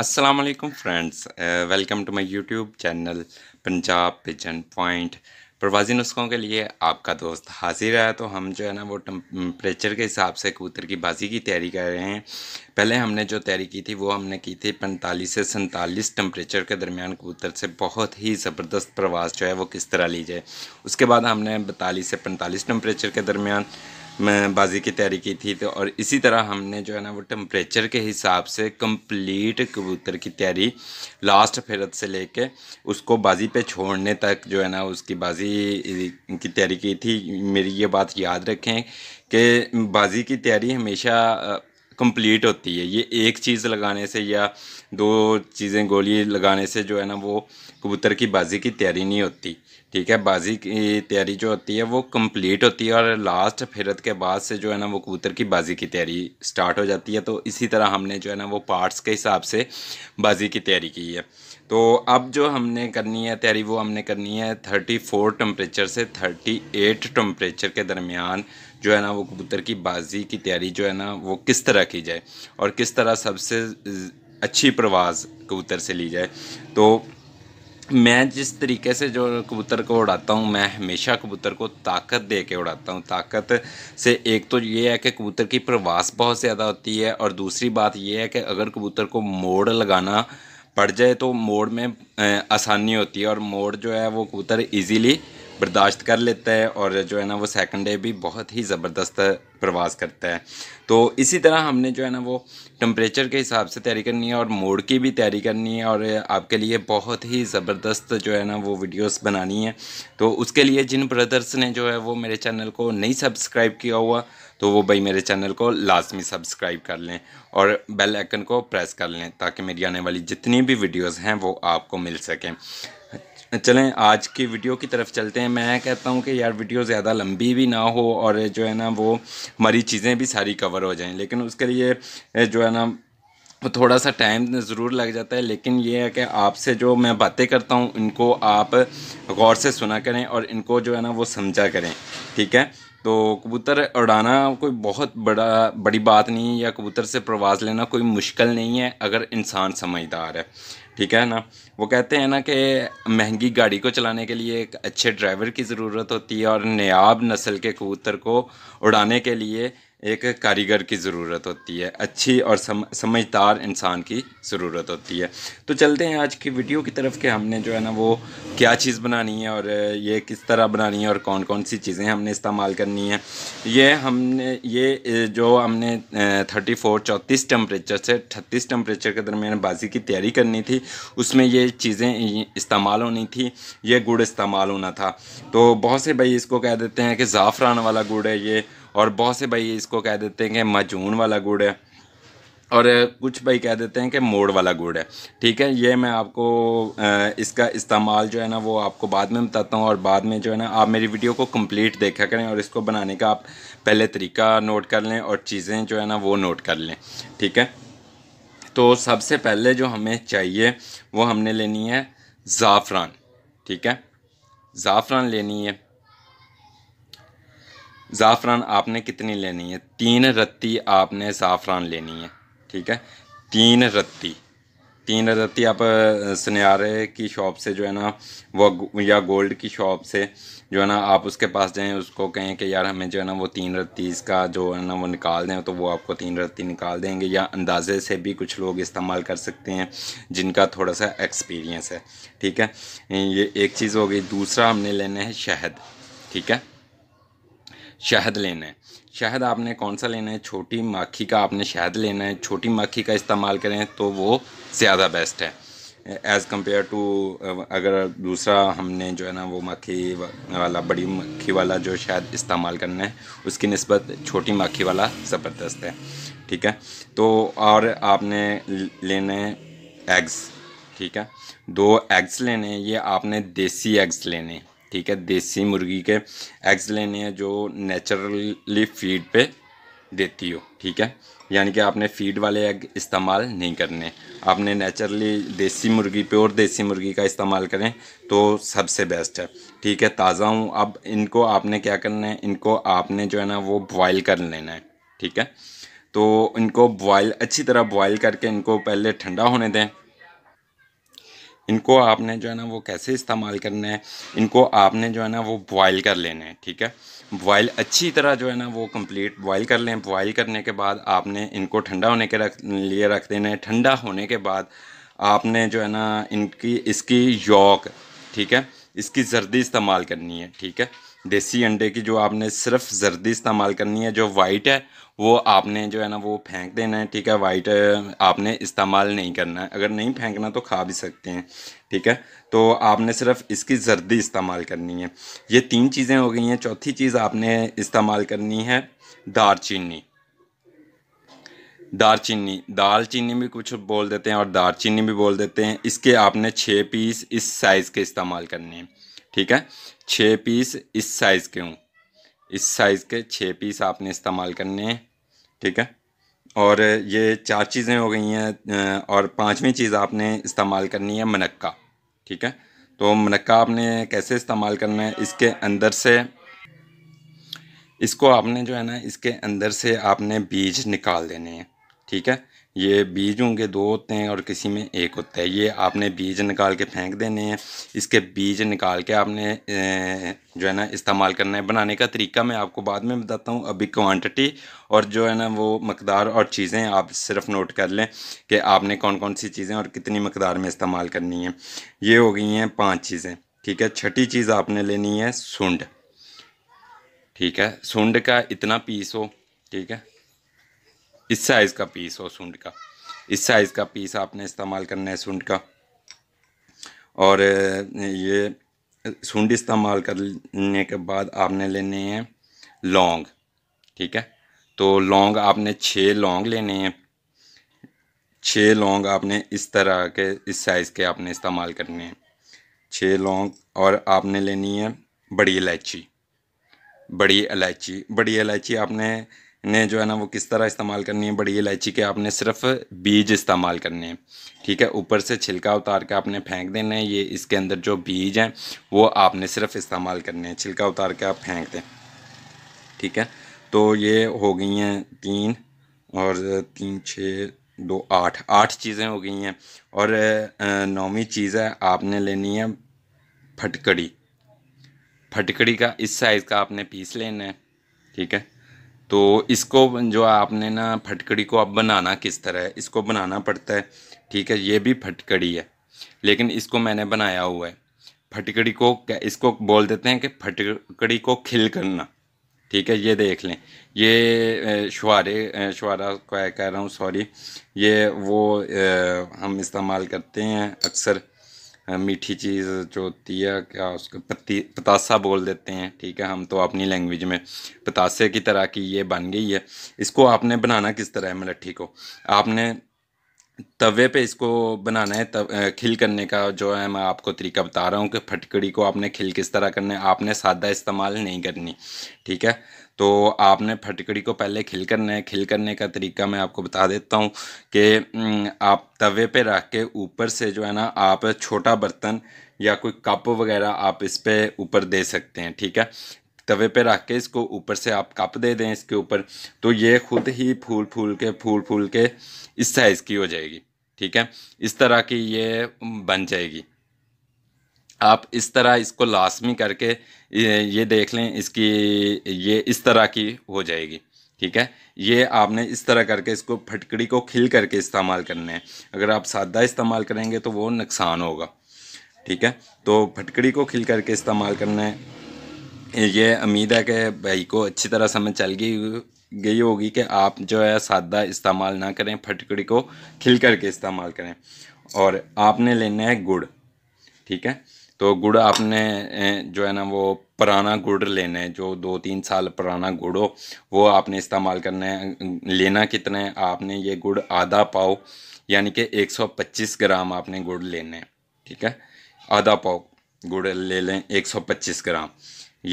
Aslam friends welcome to my YouTube channel Punjab pigeon point प्रवासी नुस्खों के लिए आपका दोस्त हाजिर है तो हम जो है ना वो टेम्परेचर के हिसाब से कबूतर की बाजी की तैयारी कर रहे हैं पहले हमने जो तैयारी की थी वो हमने की थी पैंतालीस से सैंतालीस टेम्परेचर के दरमियान कबूतर से बहुत ही ज़बरदस्त प्रवास जो है वो किस तरह ली जाए उसके बाद हमने बतालीस से पैंतालीस टेम्परेचर के दरमियान मैं बाजी की तैयारी की थी तो और इसी तरह हमने जो है ना वो टम्परेचर के हिसाब से कंप्लीट कबूतर की तैयारी लास्ट फिरत से लेके उसको बाजी पे छोड़ने तक जो है ना उसकी बाजी की तैयारी की थी मेरी ये बात याद रखें कि बाजी की तैयारी हमेशा कंप्लीट होती है ये एक चीज़ लगाने से या दो चीज़ें गोली लगाने से जो है ना वो कबूतर की बाजी की तैयारी नहीं होती ठीक है बाजी की तैयारी जो होती है वो कंप्लीट होती है और लास्ट फिरत के बाद से जो है ना वो कबूतर की बाजी की तैयारी स्टार्ट हो जाती है तो इसी तरह हमने जो है ना वो पार्ट्स के हिसाब से बाजी की तैयारी की है तो अब जो हमने करनी है तैयारी वो हमने करनी है थर्टी फोर टम्परेचर से थर्टी एट टम्परेचर के दरमियान जो है ना वो कबूतर की बाजी की तैयारी जो है ना वो किस तरह की जाए और किस तरह सबसे अच्छी प्रवाज़ कबूतर से ली जाए तो मैं जिस तरीके से जो कबूतर को उड़ाता हूँ मैं हमेशा कबूतर को ताकत दे के उड़ाता हूँ ताकत से एक तो ये है कि कबूतर की प्रवास बहुत ज़्यादा होती है और दूसरी बात यह है कि अगर कबूतर को मोड़ लगाना पड़ जाए तो मोड़ में आसानी होती है और मोड़ जो है वो कबूतर इजीली बर्दाश्त कर लेता है और जो है ना वो सेकंड डे भी बहुत ही ज़बरदस्त प्रवास करता है तो इसी तरह हमने जो है ना वो टम्परेचर के हिसाब से तैयारी करनी है और मोड की भी तैयारी करनी है और आपके लिए बहुत ही ज़बरदस्त जो है ना वो वीडियोस बनानी है तो उसके लिए जिन ब्रदर्स ने जो है वो मेरे चैनल को नहीं सब्सक्राइब किया हुआ तो वो भाई मेरे चैनल को लाजमी सब्सक्राइब कर लें और बेल आइकन को प्रेस कर लें ताकि मेरी आने वाली जितनी भी वीडियोस हैं वो आपको मिल सकें चलें आज की वीडियो की तरफ चलते हैं मैं कहता हूँ कि यार वीडियो ज़्यादा लंबी भी ना हो और जो है ना वो हमारी चीज़ें भी सारी कवर हो जाएं लेकिन उसके लिए जो है ना थोड़ा सा टाइम ज़रूर लग जाता है लेकिन ये है कि आपसे जो मैं बातें करता हूँ इनको आप गौर से सुना करें और इनको जो है ना वो समझा करें ठीक है तो कबूतर उड़ाना कोई बहुत बड़ा बड़ी बात नहीं है या कबूतर से प्रवास लेना कोई मुश्किल नहीं है अगर इंसान समझदार है ठीक है ना वो कहते हैं ना कि महंगी गाड़ी को चलाने के लिए एक अच्छे ड्राइवर की ज़रूरत होती है और नयाब नस्ल के कबूतर को उड़ाने के लिए एक कारीगर की ज़रूरत होती है अच्छी और सम, समझदार इंसान की ज़रूरत होती है तो चलते हैं आज की वीडियो की तरफ कि हमने जो है ना वो क्या चीज़ बनानी है और ये किस तरह बनानी है और कौन कौन सी चीज़ें हमने इस्तेमाल करनी है ये हमने ये जो हमने थर्टी फोर चौंतीस टम्परेचर से अट्ठतीस टम्परेचर के दरमियान बाजी की तैयारी करनी थी उसमें ये चीज़ें इस्तेमाल होनी थी ये गुड़ इस्तेमाल होना था तो बहुत से भाई इसको कह देते हैं कि ज़ाफ़रान वाला गुड़ है ये और बहुत से भाई इसको कह देते हैं कि मजून वाला गुड़ है और कुछ भाई कह देते हैं कि मोड़ वाला गुड़ है ठीक है ये मैं आपको इसका इस्तेमाल जो है ना वो आपको बाद में बताता हूँ और बाद में जो है ना आप मेरी वीडियो को कंप्लीट देखा करें और इसको बनाने का आप पहले तरीका नोट कर लें और चीज़ें जो है ना वो नोट कर लें ठीक है तो सबसे पहले जो हमें चाहिए वो हमने लेनी है ज़ाफ़रान ठीक है ज़ाफ़रान लेनी है ज़ाफ़रान आपने कितनी लेनी है तीन रत्ती आपने ज़ाफ़रान लेनी है ठीक है तीन रत्ती तीन रत्ती आप सुनारे की शॉप से जो है ना वो या गोल्ड की शॉप से जो है ना आप उसके पास जाएं उसको कहें कि यार हमें जो है ना वो तीन रत्ती इसका जो है ना वो निकाल दें तो वो आपको तीन रत्ती निकाल देंगे या अंदाजे से भी कुछ लोग इस्तेमाल कर सकते हैं जिनका थोड़ा सा एक्सपीरियंस है ठीक है ये एक चीज़ हो गई दूसरा हमने लेना है शहद ठीक है शहद लेना है शहद आपने कौन सा लेना है छोटी माखी का आपने शहद लेना है छोटी माखी का इस्तेमाल करें तो वो ज़्यादा बेस्ट है एज़ कम्पेयर टू अगर दूसरा हमने जो है ना वो मक्खी वाला बड़ी मक्खी वाला जो शायद इस्तेमाल करना है उसकी नस्बत छोटी मक्खी वाला ज़बरदस्त है ठीक है तो और आपने लेने एग्स ठीक है दो एग्स लेने ये आपने देसी एग्स लेने ठीक है देसी मुर्गी के एग्स लेने हैं जो नेचुरली फीड पे देती हो ठीक है यानी कि आपने फीड वाले एग इस्तेमाल नहीं करने आपने नेचुरली देसी मुर्गी प्योर देसी मुर्गी का इस्तेमाल करें तो सबसे बेस्ट है ठीक है ताज़ा हूँ अब इनको आपने क्या करना है इनको आपने जो है ना वो बॉयल कर लेना है ठीक है तो इनको बॉयल अच्छी तरह बॉयल करके इनको पहले ठंडा होने दें इनको आपने जो है ना वो कैसे इस्तेमाल करना है इनको आपने जो है ना वो बॉयल कर लेना है ठीक है बॉयल अच्छी तरह जो है ना वो कंप्लीट बॉयल कर लें बॉयल करने के बाद आपने इनको ठंडा होने के रख लिए रख देना है ठंडा होने के बाद आपने जो है ना इनकी इसकी यॉक ठीक है इसकी जर्दी इस्तेमाल करनी है ठीक है देसी अंडे की जो आपने सिर्फ जर्दी इस्तेमाल करनी है जो वाइट है वो आपने जो है ना वो फेंक देना है ठीक है वाइट आपने इस्तेमाल नहीं करना है अगर नहीं फेंकना तो खा भी सकते हैं ठीक है तो आपने सिर्फ इसकी जर्दी इस्तेमाल करनी है ये तीन चीज़ें हो गई हैं चौथी चीज़ आपने इस्तेमाल करनी है दारचीनी दारचीनी दालचीनी भी कुछ बोल देते हैं और दारचीनी भी बोल देते हैं इसके आपने छः पीस इस साइज़ के इस्तेमाल करने हैं ठीक है छः पीस इस साइज़ के हों इस साइज़ के छः पीस आपने इस्तेमाल करने हैं ठीक है और ये चार चीज़ें हो गई हैं और पांचवी चीज़ आपने इस्तेमाल करनी है मनक्का ठीक है तो मनक्का आपने कैसे इस्तेमाल करना है इसके अंदर से इसको आपने जो है ना इसके अंदर से आपने बीज निकाल देने हैं ठीक है ये बीज होंगे दो होते हैं और किसी में एक होता है ये आपने बीज निकाल के फेंक देने हैं इसके बीज निकाल के आपने जो है ना इस्तेमाल करना है बनाने का तरीका मैं आपको बाद में बताता हूँ अभी क्वांटिटी और जो है ना वो मकदार और चीज़ें आप सिर्फ नोट कर लें कि आपने कौन कौन सी चीज़ें और कितनी मकदार में इस्तेमाल करनी है ये हो गई हैं पाँच चीज़ें ठीक है छठी चीज़ आपने लेनी है सूंड ठीक है सूंड का इतना पीस हो ठीक है इस साइज़ का पीस हो सूंड का इस साइज़ का पीस आपने इस्तेमाल करना है सूंड का और ये सूंड इस्तेमाल करने के बाद आपने लेने हैं लौंग ठीक है तो लौंग आपने छः लौंग लेने हैं छः लौंग आपने इस तरह के इस साइज़ के आपने इस्तेमाल करने हैं छः लौंग और आपने लेनी है बड़ी इलायची बड़ी इलायची बड़ी इलायची आपने ने जो है ना वो किस तरह इस्तेमाल करनी है बड़ी इलायची के आपने सिर्फ बीज इस्तेमाल करने हैं ठीक है ऊपर से छिलका उतार के आपने फेंक देना है ये इसके अंदर जो बीज हैं वो आपने सिर्फ इस्तेमाल करने हैं छिलका उतार के आप फेंक दें ठीक है तो ये हो गई हैं तीन और तीन छः दो आठ आठ चीज़ें हो गई हैं और नौवीं चीज़ है आपने लेनी है फटकड़ी फटकड़ी का इस साइज़ का आपने पीस लेना है ठीक है तो इसको जो आपने ना फटकड़ी को आप बनाना किस तरह है इसको बनाना पड़ता है ठीक है ये भी फटकड़ी है लेकिन इसको मैंने बनाया हुआ है फटकड़ी को इसको बोल देते हैं कि फटकड़ी को खिल करना ठीक है ये देख लें ये शुहारे शुहारा कह रहा हूँ सॉरी ये वो हम इस्तेमाल करते हैं अक्सर मीठी चीज़ जो होती है क्या उसको पत्ती पतासा बोल देते हैं ठीक है हम तो अपनी लैंग्वेज में पतासे की तरह की ये बन गई है इसको आपने बनाना किस तरह है मलट्ठी को आपने तवे पे इसको बनाना है तव खिल करने का जो है मैं आपको तरीका बता रहा हूँ कि फटकड़ी को आपने खिल किस तरह करना है आपने सादा इस्तेमाल नहीं करनी ठीक है तो आपने फटकड़ी को पहले खिल करना है खिल करने का तरीका मैं आपको बता देता हूँ कि आप तवे पे रख के ऊपर से जो है ना आप छोटा बर्तन या कोई कप वगैरह आप इस पर ऊपर दे सकते हैं ठीक है तवे पे रख के इसको ऊपर से आप कप दे दें इसके ऊपर तो ये खुद ही फूल फूल के फूल फूल के इस साइज़ की हो जाएगी ठीक है इस तरह की ये बन जाएगी आप इस तरह इसको लाजमी करके ये देख लें इसकी ये इस तरह की हो जाएगी ठीक है ये आपने इस तरह करके इसको फटकड़ी को खिल करके इस्तेमाल करना है अगर आप सादा इस्तेमाल करेंगे तो वो नुकसान होगा ठीक है तो फटकड़ी को खिल करके इस्तेमाल करना है ये उम्मीद है कि भाई को अच्छी तरह समझ चल गई गई होगी कि आप जो है सादा इस्तेमाल ना करें फटकड़ी को खिल करके इस्तेमाल करें और आपने लेना है गुड़ ठीक है तो गुड़ आपने जो है ना वो पुराना गुड़ लेना है जो दो तीन साल पुराना गुड़ हो वो आपने इस्तेमाल करना है लेना कितना है आपने ये गुड़ आधा पाओ यानी कि 125 ग्राम आपने गुड़ लेना है ठीक है आधा पाओ गुड़ ले लें 125 ग्राम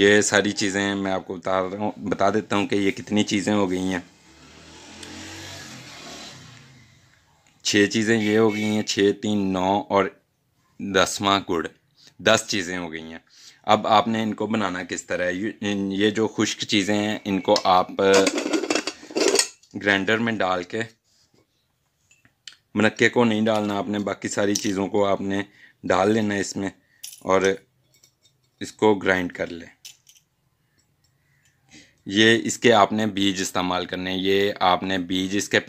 ये सारी चीज़ें मैं आपको बता रहा हूँ बता देता हूँ कि ये कितनी चीज़ें हो गई हैं छः चीज़ें ये हो गई हैं छः तीन नौ और दसवा गुड़ दस चीज़ें हो गई हैं अब आपने इनको बनाना किस तरह है ये जो खुश्क चीज़ें हैं इनको आप ग्राइंडर में डाल के मनक्के को नहीं डालना आपने बाकी सारी चीज़ों को आपने डाल लेना इसमें और इसको ग्राइंड कर ले ये इसके आपने बीज इस्तेमाल करने ये आपने बीज इसके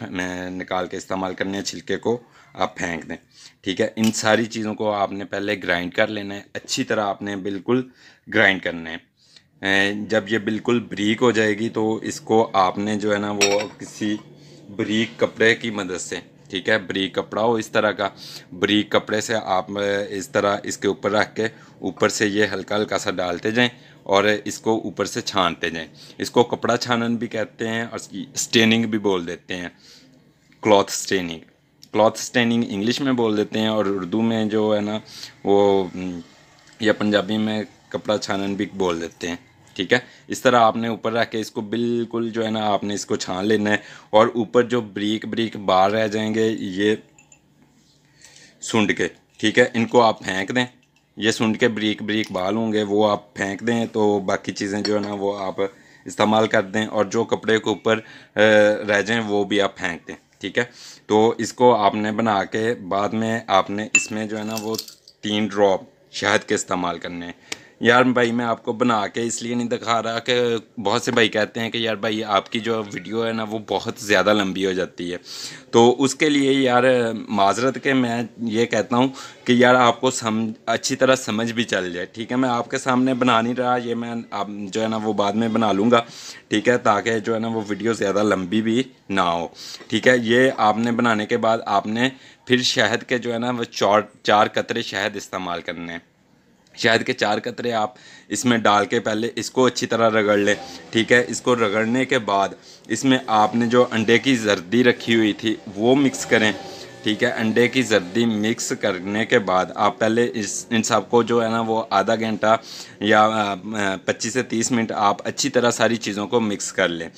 निकाल के इस्तेमाल करने छिलके को आप फेंक दें ठीक है इन सारी चीज़ों को आपने पहले ग्राइंड कर लेना है अच्छी तरह आपने बिल्कुल ग्राइंड करना है जब ये बिल्कुल ब्रीक हो जाएगी तो इसको आपने जो है ना वो किसी ब्रीक कपड़े की मदद से ठीक है ब्रीक कपड़ा हो इस तरह का ब्रीक कपड़े से आप इस तरह इसके ऊपर रख के ऊपर से ये हल्का हल्का सा डालते जाएं और इसको ऊपर से छानते जाएं इसको कपड़ा छानन भी कहते हैं और स्टेनिंग भी बोल देते हैं cloth staining cloth staining English में बोल देते हैं और उर्दू में जो है ना वो हम्म, या पंजाबी में कपड़ा छानन भी बोल देते हैं ठीक है इस तरह आपने ऊपर रख के इसको बिल्कुल जो है ना आपने इसको छान लेना है और ऊपर जो ब्रीक ब्रीक बाहर रह जाएंगे ये सूंड के ठीक है इनको आप फेंक दें ये सूंड के ब्रीक ब्रीक बाल होंगे वो आप फेंक दें तो बाकी चीज़ें जो है ना वो आप इस्तेमाल कर दें और जो कपड़े के ऊपर रह जाएँ वो भी आप फेंक दें ठीक है तो इसको आपने बना के बाद में आपने इसमें जो है ना वो तीन ड्रॉप शहद के इस्तेमाल करने हैं यार भाई मैं आपको बना के इसलिए नहीं दिखा रहा कि बहुत से भाई कहते हैं कि यार भाई आपकी जो वीडियो है ना वो बहुत ज़्यादा लंबी हो जाती है तो उसके लिए यार माजरत के मैं ये कहता हूँ कि यार आपको समझ अच्छी तरह समझ भी चल जाए ठीक है मैं आपके सामने बना नहीं रहा ये मैं आप जो है ना वो बाद में बना लूँगा ठीक है ताकि जो है ना वो वीडियो ज़्यादा लंबी भी ना हो ठीक है ये आपने बनाने के बाद आपने फिर शहद के जो है ना वो चार चार कतरे शहद इस्तेमाल करने हैं शायद के चार कतरे आप इसमें डाल के पहले इसको अच्छी तरह रगड़ लें ठीक है इसको रगड़ने के बाद इसमें आपने जो अंडे की जर्दी रखी हुई थी वो मिक्स करें ठीक है अंडे की जर्दी मिक्स करने के बाद आप पहले इस इन सबको जो है ना वो आधा घंटा या 25 से 30 मिनट आप अच्छी तरह सारी चीज़ों को मिक्स कर लें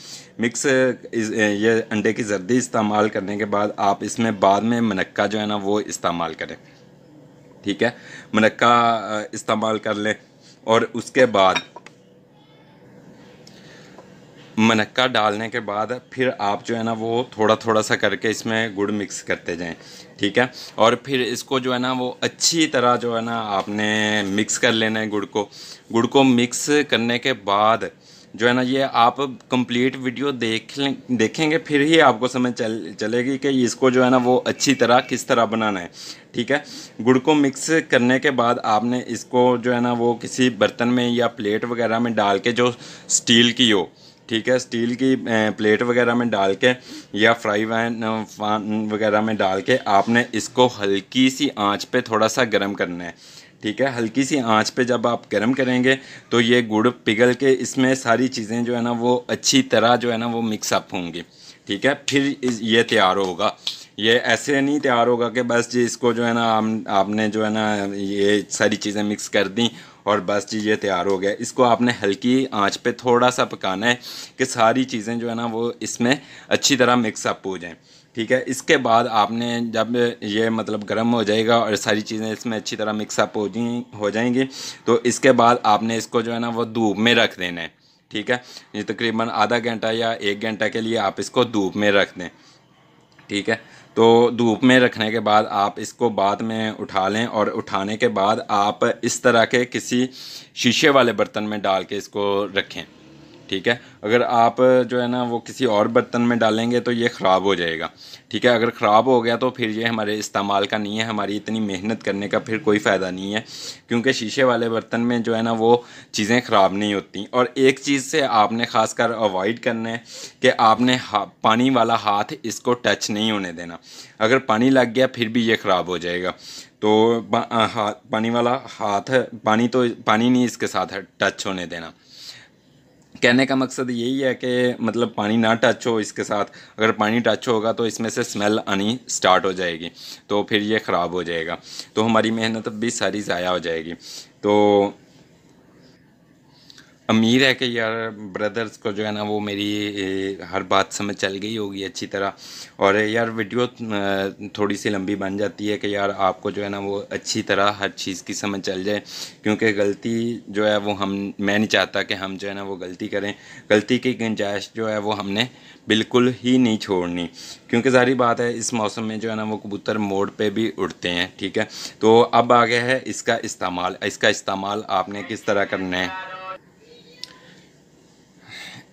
मिक्स ये अंडे की जर्दी इस्तेमाल करने के बाद आप इसमें बाद में मनक्का जो है ना वो इस्तेमाल करें ठीक है मनक्का इस्तेमाल कर लें और उसके बाद मनक्का डालने के बाद फिर आप जो है ना वो थोड़ा थोड़ा सा करके इसमें गुड़ मिक्स करते जाएं ठीक है और फिर इसको जो है ना वो अच्छी तरह जो है ना आपने मिक्स कर लेना है गुड़ को गुड़ को मिक्स करने के बाद जो है ना ये आप कंप्लीट वीडियो देख लें देखेंगे फिर ही आपको समझ चल चलेगी कि इसको जो है ना वो अच्छी तरह किस तरह बनाना है ठीक है गुड़ को मिक्स करने के बाद आपने इसको जो है ना वो किसी बर्तन में या प्लेट वगैरह में डाल के जो स्टील की हो ठीक है स्टील की प्लेट वगैरह में डाल के या फ्राई वैन वगैरह में डाल के आपने इसको हल्की सी आँच पर थोड़ा सा गर्म करना है ठीक है हल्की सी आंच पे जब आप गर्म करेंगे तो ये गुड़ पिघल के इसमें सारी चीज़ें जो है ना वो अच्छी तरह जो है ना वो मिक्सअप होंगी ठीक है फिर ये तैयार होगा ये ऐसे नहीं तैयार होगा कि बस जी इसको जो है ना हम आपने जो है ना ये सारी चीज़ें मिक्स कर दी और बस जी ये तैयार हो गया इसको आपने हल्की आंच पे थोड़ा सा पकाना है कि सारी चीज़ें जो है ना वो इसमें अच्छी तरह मिक्सअप हो जाएं ठीक है इसके बाद आपने जब ये मतलब गर्म हो जाएगा और सारी चीज़ें इसमें अच्छी तरह मिक्सअप हो जी हो जाएंगी तो इसके बाद आपने इसको जो है ना वो धूप में रख देना है ठीक है ये तकरीबन आधा घंटा या एक घंटा के लिए आप इसको धूप में रख दें ठीक है तो धूप में रखने के बाद आप इसको बाद में उठा लें और उठाने के बाद आप इस तरह के किसी शीशे वाले बर्तन में डाल के इसको रखें ठीक है अगर आप जो है ना वो किसी और बर्तन में डालेंगे तो ये ख़राब हो जाएगा ठीक है अगर ख़राब हो गया तो फिर ये हमारे इस्तेमाल का नहीं है हमारी इतनी मेहनत करने का फिर कोई फ़ायदा नहीं है क्योंकि शीशे वाले बर्तन में जो है ना वो चीज़ें ख़राब नहीं होती और एक चीज़ से आपने ख़ास कर अवॉइड करना है कि आपने पानी वाला हाथ इसको टच नहीं होने देना अगर पानी लग गया फिर भी ये ख़राब हो जाएगा तो हा पानी वाला हाथ पानी तो पानी नहीं इसके साथ टच होने देना कहने का मकसद यही है कि मतलब पानी ना टच हो इसके साथ अगर पानी टच होगा तो इसमें से स्मेल आनी स्टार्ट हो जाएगी तो फिर ये ख़राब हो जाएगा तो हमारी मेहनत भी सारी ज़ाया हो जाएगी तो अमीर है कि यार ब्रदर्स को जो है ना वो मेरी हर बात समझ चल गई होगी अच्छी तरह और यार वीडियो थोड़ी सी लंबी बन जाती है कि यार आपको जो है ना वो अच्छी तरह हर चीज़ की समझ चल जाए क्योंकि गलती जो है वो हम मैं नहीं चाहता कि हम जो है ना वो गलती करें गलती की गुंजाइश जो है वो हमने बिल्कुल ही नहीं छोड़नी क्योंकि सारी बात है इस मौसम में जो है ना वो कबूतर मोड़ पर भी उड़ते हैं ठीक है तो अब आ गया है इसका इस्तेमाल इसका इस्तेमाल आपने किस तरह करना है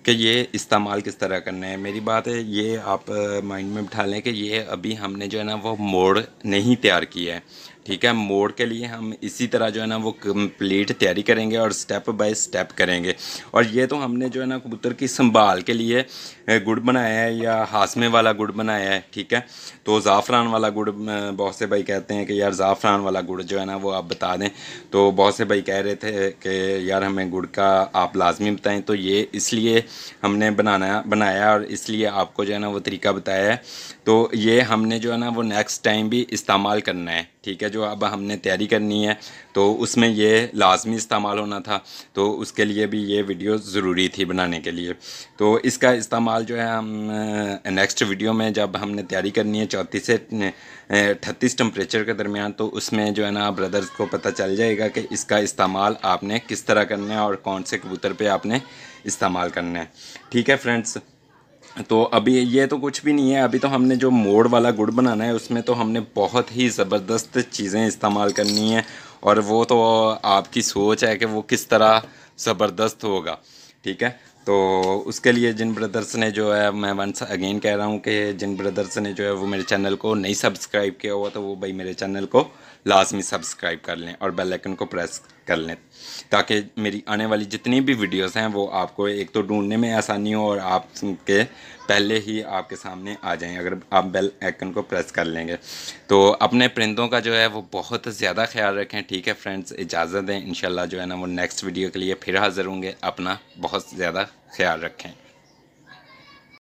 कि ये इस्तेमाल किस तरह करना है मेरी बात है ये आप माइंड में बिठा लें कि ये अभी हमने जो है ना वो मोड़ नहीं तैयार किया है ठीक है मोड़ के लिए हम इसी तरह जो है ना वो कंप्लीट तैयारी करेंगे और स्टेप बाय स्टेप करेंगे और ये तो हमने जो है ना कबूतर की संभाल के लिए गुड़ बनाया है या हासमे वाला गुड़ बनाया है ठीक है तो ज़ाफ़रान वाला गुड़ बहुत से भाई कहते हैं कि यार ज़ाफ़रान वाला गुड़ जो है ना वो आप बता दें तो बहुत से भाई कह रहे थे कि यार हमें गुड़ का आप लाजमी बताएँ तो ये इसलिए हमने बनाना बनाया और इसलिए आपको जो है ना वो तरीका बताया है तो ये हमने जो है ना वो नेक्स्ट टाइम भी इस्तेमाल करना है ठीक है जो अब हमने तैयारी करनी है तो उसमें ये लाजमी इस्तेमाल होना था तो उसके लिए भी ये वीडियो ज़रूरी थी बनाने के लिए तो इसका इस्तेमाल जो है हम नेक्स्ट वीडियो में जब हमने तैयारी करनी है चौंतीस से अट्ठतीस टम्परेचर के दरमियान तो उसमें जो है ना ब्रदर्स को पता चल जाएगा कि इसका इस्तेमाल आपने किस तरह करना है और कौन से कबूतर पर आपने इस्तेमाल करना है ठीक है फ्रेंड्स तो अभी ये तो कुछ भी नहीं है अभी तो हमने जो मोड़ वाला गुड़ बनाना है उसमें तो हमने बहुत ही ज़बरदस्त चीज़ें इस्तेमाल करनी है और वो तो आपकी सोच है कि वो किस तरह ज़बरदस्त होगा ठीक है तो उसके लिए जिन ब्रदर्स ने जो है मैं वंस अगेन कह रहा हूँ कि जिन ब्रदर्स ने जो है वो मेरे चैनल को नहीं सब्सक्राइब किया हुआ तो वो भाई मेरे चैनल को लाजमी सब्सक्राइब कर लें और बेलैकन को प्रेस कर लें ताकि मेरी आने वाली जितनी भी वीडियोस हैं वो आपको एक तो ढूंढने में आसानी हो और आप के पहले ही आपके सामने आ जाएं अगर आप बेल आइकन को प्रेस कर लेंगे तो अपने परिंदों का जो है वो बहुत ज़्यादा ख्याल रखें ठीक है फ्रेंड्स इजाज़त दें इन जो है ना वो नेक्स्ट वीडियो के लिए फिर हाज़िर होंगे अपना बहुत ज़्यादा ख्याल रखें